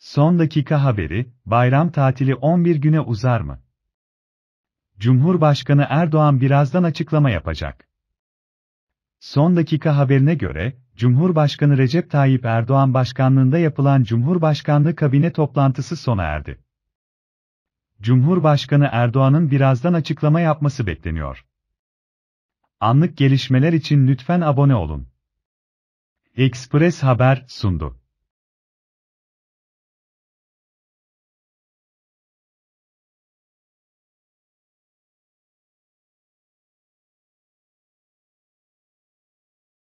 Son dakika haberi, bayram tatili 11 güne uzar mı? Cumhurbaşkanı Erdoğan birazdan açıklama yapacak. Son dakika haberine göre, Cumhurbaşkanı Recep Tayyip Erdoğan başkanlığında yapılan Cumhurbaşkanlığı kabine toplantısı sona erdi. Cumhurbaşkanı Erdoğan'ın birazdan açıklama yapması bekleniyor. Anlık gelişmeler için lütfen abone olun. Express Haber sundu.